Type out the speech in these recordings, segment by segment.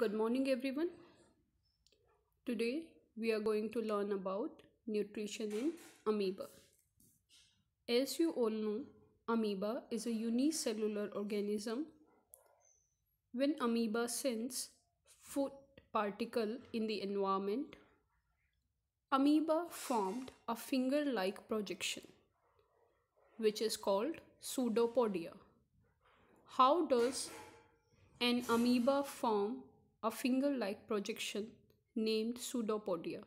good morning everyone today we are going to learn about nutrition in amoeba as you all know amoeba is a unicellular organism when amoeba sends food particle in the environment amoeba formed a finger like projection which is called pseudopodia how does an amoeba form a finger like projection named pseudopodia.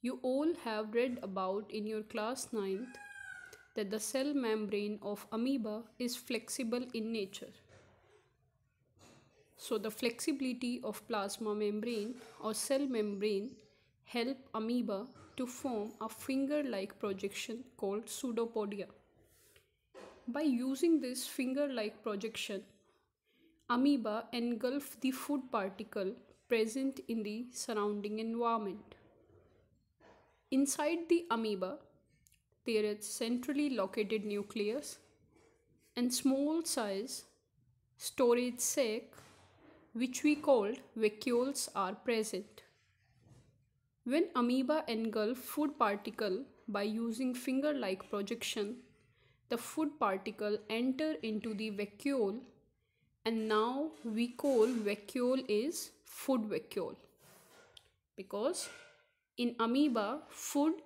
You all have read about in your class 9th that the cell membrane of amoeba is flexible in nature. So the flexibility of plasma membrane or cell membrane help amoeba to form a finger-like projection called pseudopodia. By using this finger-like projection, amoeba engulf the food particle present in the surrounding environment. Inside the amoeba, there is centrally located nucleus and small size storage sac which we called vacuoles are present. When amoeba engulf food particle by using finger-like projection, the food particle enter into the vacuole and now we call vacuole is food vacuole because in amoeba food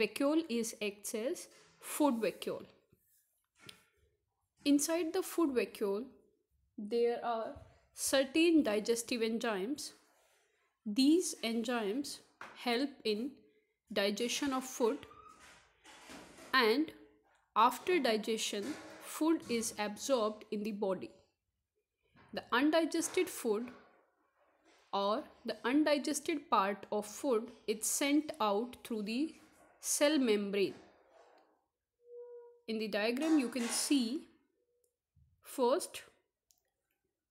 vacuole is acts as food vacuole inside the food vacuole there are certain digestive enzymes these enzymes help in digestion of food and after digestion food is absorbed in the body the undigested food or the undigested part of food is sent out through the cell membrane. In the diagram you can see first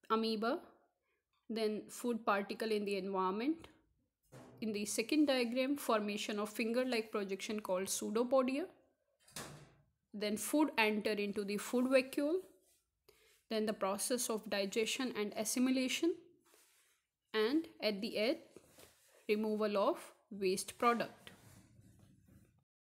amoeba, then food particle in the environment. In the second diagram formation of finger-like projection called pseudopodia. Then food enter into the food vacuole then the process of digestion and assimilation and at the end removal of waste product